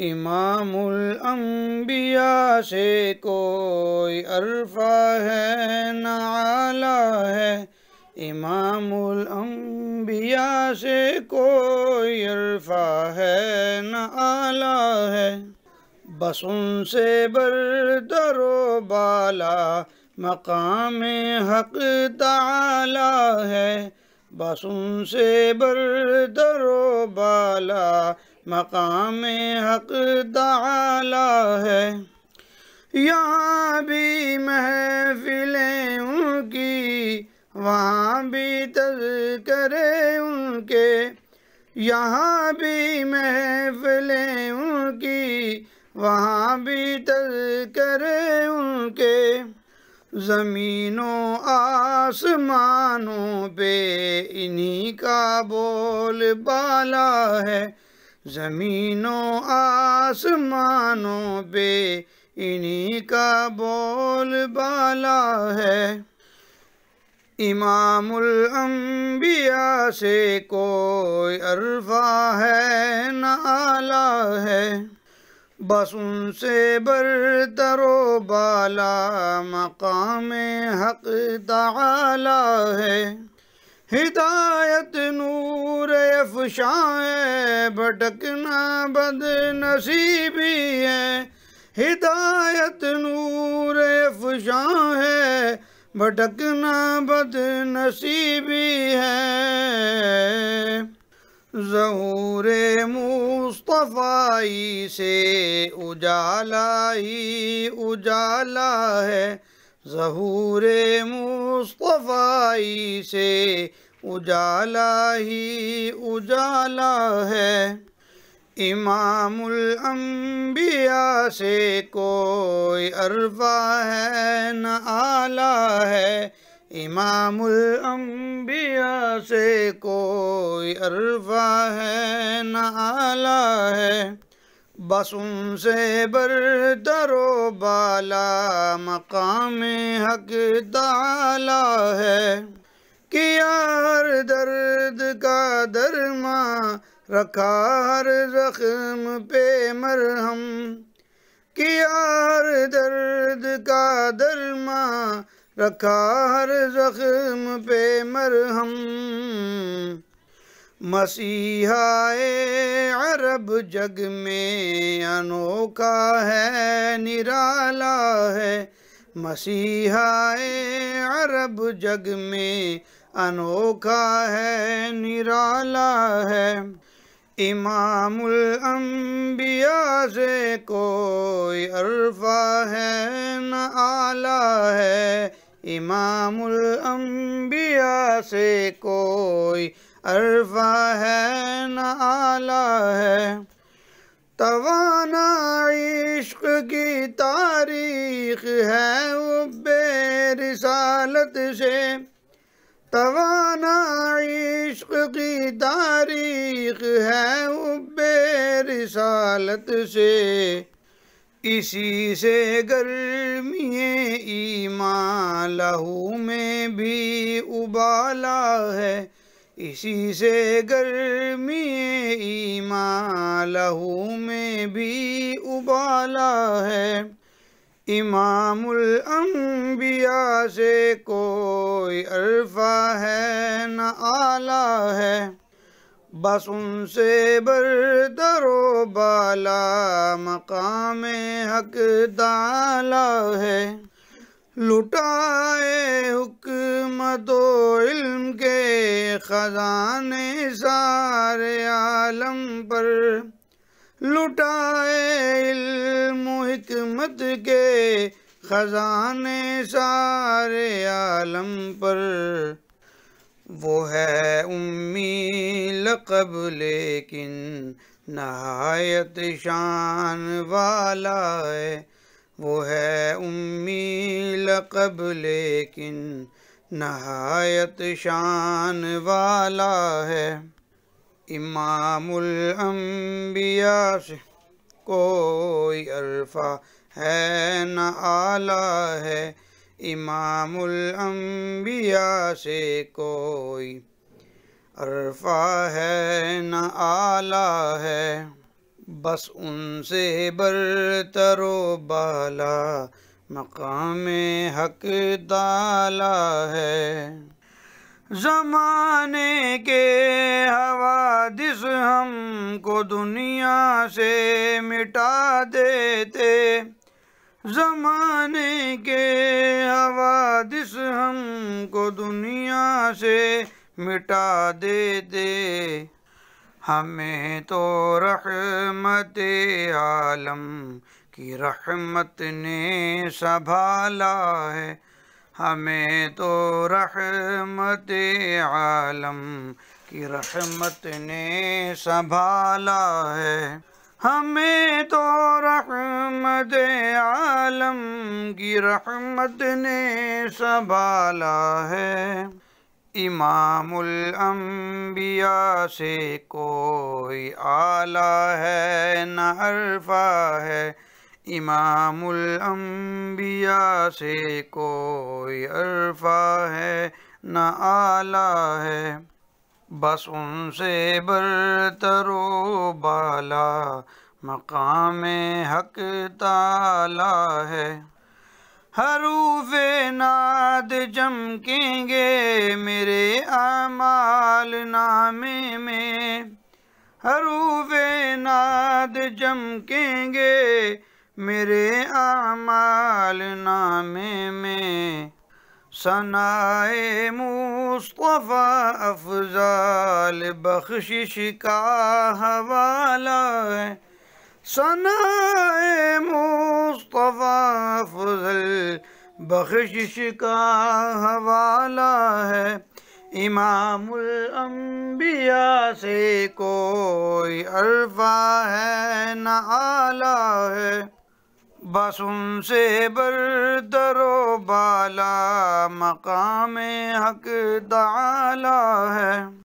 इमामुल अम्बिया से कोई अरफा है न आला है इमामुल अम्बिया से कोई अरफा है न आला है बस उनसे बरदरो बाला मकाम हक ताला है बस उनसे बरदरो बाला मकाम हक दाला है यहाँ भी महफिलें उनकी वहाँ भी करे उनके यहाँ भी महफिलें उनकी वहाँ भी करे उनके ज़मीनों आसमानों पे इन्हीं का बोल बाला है ज़मीनों आसमानों पे इन्हीं का बोल बाला है इमामुल अंबिया से कोई अरफा है नाला है बस उनसे बरतरो बाला मकाम हक ताला है हिदायत नूर अफशाए भटकना बद नसीबी है हिदायत नूर अफशाए भटकना बद नसीबी है जहूर मुस्तफ़ाई से उजाला ही उजाला है जहूर मुस्तफ़ाई से उजाला ही उजाला है इमामुल अंबिया से कोई अरफा है न आला है इमामुल अंबिया से कोई अरफा है न आला है बसुम से बर दरो बाला मकाम हक दाला है कि यार दर्द का दरमा रखा हर जख्म पे मरहम कि यार दर्द का दरमा रखा हर जख्म पे मरहम मसीहाए अरब जग में अनोखा है निराला है मसीहाए अरब जग में अनोखा है निराला है इमामुल अम्बिया से कोई अरफा है न आला है इमामुल अम्बिया से कोई अरफा है न आला है तवाना इश्क की तारीख है उबे रिसालत से तवाना इश्क की तारीख है उबे रिसालत से इसी से गर्मी ईमा लहू में भी उबाला है इसी से गर्मी ईमा लहू में भी उबाला है इमामुल अंबिया से कोई अरफा है न आला है बसुन से बर दरो बाला मकाम हक दाला है लुटाए हुक्म दो इल्म के ख़जाने सारे आलम पर लुटाए इल्म हिकमत के ख़जाने सारे आलम पर वो है उम्मी लकब लेकिन नहायत शान वाला है वो है उम्मी लकब लेकिन नहायत शान वाला है इमामुल अम्बिया से कोई अरफा है न आला है इमामुल अम्बिया से कोई अरफा है न आला है बस उनसे बरतरो बाला मकाम हक दाला है जमाने के हवादिस हमको दुनिया से मिटा देते जमाने के हवादिस हमको दुनिया से मिटा दे दे हमें तो रहमत आलम की रहमत ने संभाला है हमें तो रहमत आलम की रहमत ने संभाला है हमें तो रहमत आलम की रहमत ने संभाला है इमामुल से कोई आला है न अरफा है इमामुल से कोई अरफा है न आला है बस उनसे बरतरो बाला मकाम हक ताला है हरूफ नाद चमकेंगे मेरे अमाल नामे में हरूफ नाद चमकेंगे मेरे अमाल नामे में सनाए मुस्तफ़ा अफजाल बख्शिश का हवाला है सनाए मुस्तफ़ा अफजल बख्शिश का हवाला है इमामबिया से कोई अरफा है न आला है बसुम से बर दरो बाला मकाम हक दाला है